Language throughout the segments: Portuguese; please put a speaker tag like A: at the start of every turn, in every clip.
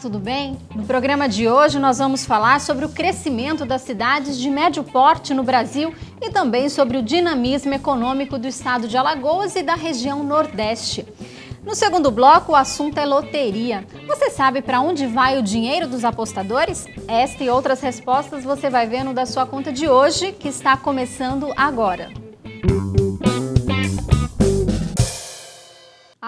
A: tudo bem? No programa de hoje nós vamos falar sobre o crescimento das cidades de médio porte no Brasil e também sobre o dinamismo econômico do estado de Alagoas e da região Nordeste. No segundo bloco, o assunto é loteria. Você sabe para onde vai o dinheiro dos apostadores? Esta e outras respostas você vai ver no da sua conta de hoje, que está começando agora.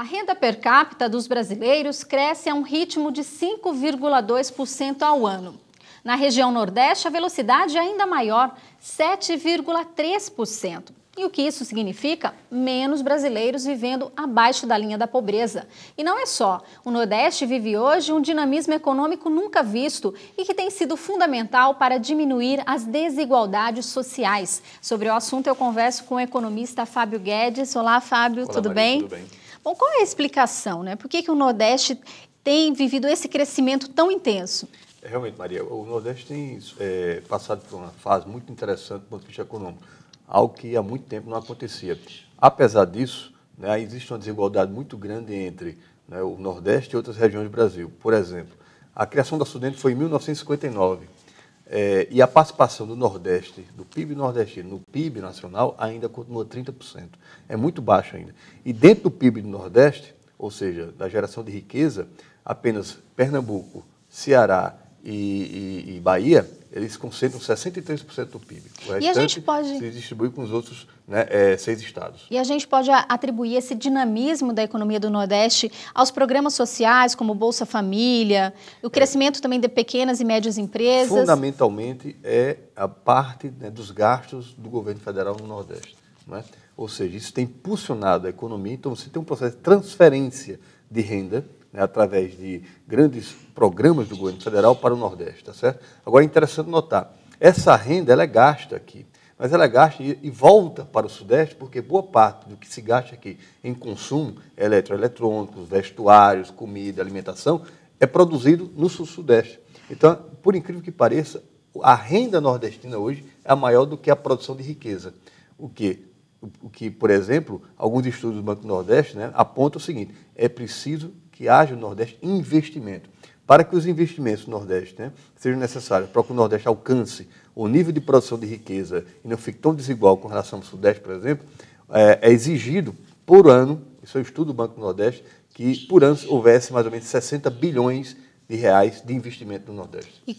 A: A renda per capita dos brasileiros cresce a um ritmo de 5,2% ao ano. Na região Nordeste, a velocidade é ainda maior, 7,3%. E o que isso significa? Menos brasileiros vivendo abaixo da linha da pobreza. E não é só. O Nordeste vive hoje um dinamismo econômico nunca visto e que tem sido fundamental para diminuir as desigualdades sociais. Sobre o assunto, eu converso com o economista Fábio Guedes. Olá, Fábio, Olá, tudo Maria, bem? Tudo bem. Bom, então, qual é a explicação, né? Por que, que o Nordeste tem vivido esse crescimento tão intenso?
B: É, realmente, Maria, o Nordeste tem é, passado por uma fase muito interessante do ponto de vista econômico, algo que há muito tempo não acontecia. Apesar disso, né, existe uma desigualdade muito grande entre né, o Nordeste e outras regiões do Brasil. Por exemplo, a criação da Sudente foi em 1959 é, e a participação do Nordeste, do PIB nordestino, no PIB nacional, ainda continua 30%. É muito baixo ainda. E dentro do PIB do Nordeste, ou seja, da geração de riqueza, apenas Pernambuco, Ceará, e, e, e Bahia, eles concentram 63% do PIB. O e a gente pode... se distribui com os outros né, é, seis estados.
A: E a gente pode atribuir esse dinamismo da economia do Nordeste aos programas sociais, como Bolsa Família, o é. crescimento é. também de pequenas e médias empresas?
B: Fundamentalmente é a parte né, dos gastos do governo federal no Nordeste. É? Ou seja, isso tem impulsionado a economia, então você tem um processo de transferência de renda né, através de grandes programas do governo federal para o Nordeste, tá certo? Agora é interessante notar, essa renda ela é gasta aqui, mas ela é gasta e, volta para o Sudeste porque boa parte do que se gasta aqui em consumo, eletroeletrônicos, vestuários, comida, alimentação, é produzido no Sul-Sudeste. Então, por incrível que pareça, a renda nordestina hoje é maior do que a produção de riqueza. O que, o que por exemplo, alguns estudos do Banco Nordeste né, apontam o seguinte: é preciso que haja no Nordeste investimento. Para que os investimentos no Nordeste né, sejam necessários, para que o Nordeste alcance o nível de produção de riqueza e não fique tão desigual com relação ao Sudeste, por exemplo, é, é exigido por ano, isso é o estudo do Banco do Nordeste, que por ano houvesse mais ou menos 60 bilhões de reais de investimento no Nordeste.
A: E,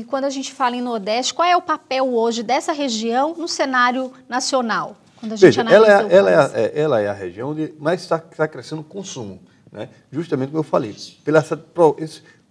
A: e, quando a gente fala em Nordeste, qual é o papel hoje dessa região no cenário nacional? Quando a gente Veja, ela, é, ela, é,
B: é, ela, é, a região onde mais está tá crescendo o consumo. Né? Justamente como eu falei, pela essa,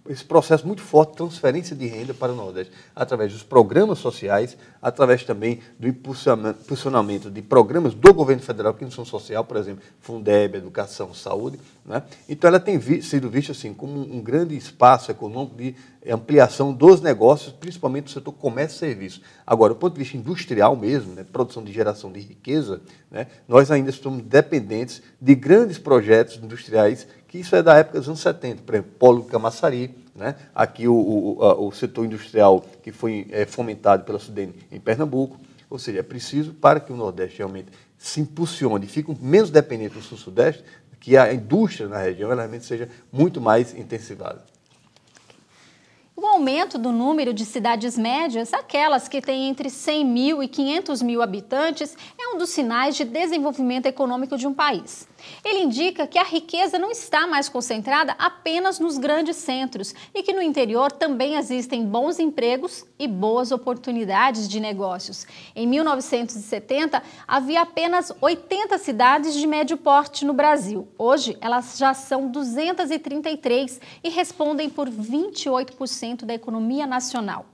B: esse processo muito forte de transferência de renda para o Nordeste, através dos programas sociais, através também do impulsionamento de programas do governo federal que não são social, por exemplo, Fundeb, Educação, Saúde. Né? Então, ela tem vi sido vista assim, como um grande espaço econômico de ampliação dos negócios, principalmente do setor comércio e serviço. Agora, do ponto de vista industrial mesmo, né, produção de geração de riqueza, né, nós ainda estamos dependentes de grandes projetos industriais que isso é da época dos anos 70, por exemplo, Polo Camassari, né? aqui o, o, a, o setor industrial que foi é, fomentado pela Sudene em Pernambuco. Ou seja, é preciso para que o Nordeste realmente se impulsione e fique menos dependente do Sul-Sudeste, que a indústria na região realmente seja muito mais intensivada.
A: O aumento do número de cidades médias, aquelas que têm entre 100 mil e 500 mil habitantes, é um dos sinais de desenvolvimento econômico de um país. Ele indica que a riqueza não está mais concentrada apenas nos grandes centros e que no interior também existem bons empregos e boas oportunidades de negócios. Em 1970, havia apenas 80 cidades de médio porte no Brasil. Hoje, elas já são 233 e respondem por 28% da economia nacional.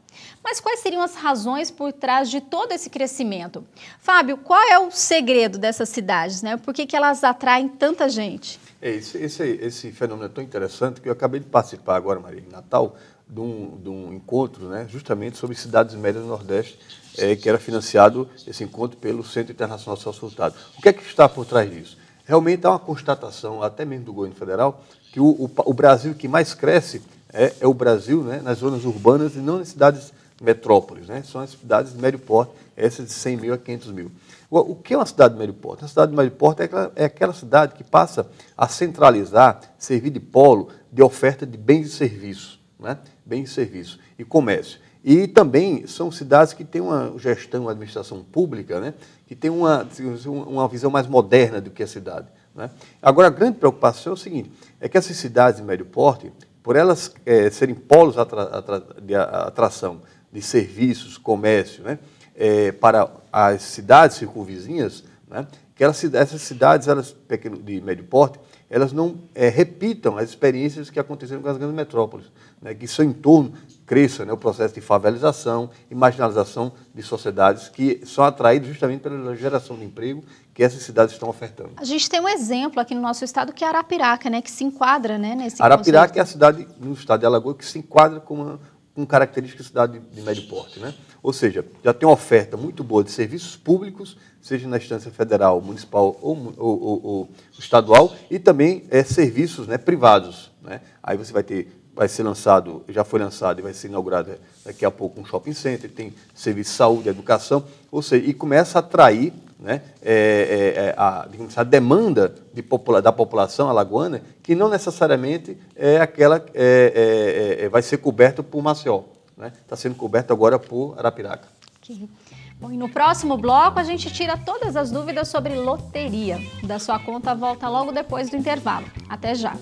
A: Mas quais seriam as razões por trás de todo esse crescimento? Fábio, qual é o segredo dessas cidades? Né? Por que, que elas atraem tanta gente?
B: É, esse, esse, esse fenômeno é tão interessante que eu acabei de participar agora, Maria, em Natal, de um, de um encontro né, justamente sobre cidades médias do Nordeste, é, que era financiado esse encontro pelo Centro Internacional Social O que é que está por trás disso? Realmente há uma constatação, até mesmo do governo federal, que o, o, o Brasil que mais cresce é, é o Brasil né, nas zonas urbanas e não nas cidades metrópoles. Né? São as cidades de médio porte, essas de 100 mil a 500 mil. O que é uma cidade de médio porte? Uma cidade de médio porte é aquela, é aquela cidade que passa a centralizar, servir de polo de oferta de bens e serviços, né? bens e serviços e comércio. E também são cidades que têm uma gestão, uma administração pública, né? que tem uma, uma visão mais moderna do que a cidade. Né? Agora, a grande preocupação é o seguinte, é que essas cidades de médio porte, por elas é, serem polos atra, atra, de atração de serviços, comércio, né, é, para as cidades circunvizinhas, né, que elas, essas cidades, elas de médio porte, elas não é, repitam as experiências que aconteceram com as grandes metrópoles, né, que seu entorno cresça né, o processo de favelização e marginalização de sociedades que são atraídas justamente pela geração de emprego que essas cidades estão ofertando. A
A: gente tem um exemplo aqui no nosso estado que é Arapiraca, né, que se enquadra né, nesse Arapiraca conceito. é a
B: cidade no estado de Alagoas que se enquadra como uma com características de cidade de médio porte. Né? Ou seja, já tem uma oferta muito boa de serviços públicos, seja na instância federal, municipal ou, ou, ou, ou estadual, e também é, serviços né, privados. Né? Aí você vai ter vai ser lançado, já foi lançado e vai ser inaugurado é, daqui a pouco um shopping center, tem serviço de saúde, educação, ou seja, e começa a atrair né, é, é, é, a, digamos, a demanda de popula da população alagoana, que não necessariamente é aquela é, é, é vai ser coberta por Maceió. Está né? Tá sendo coberta agora por Arapiraca.
A: Bom, e no próximo bloco a gente tira todas as dúvidas sobre loteria. Da sua conta volta logo depois do intervalo. Até já!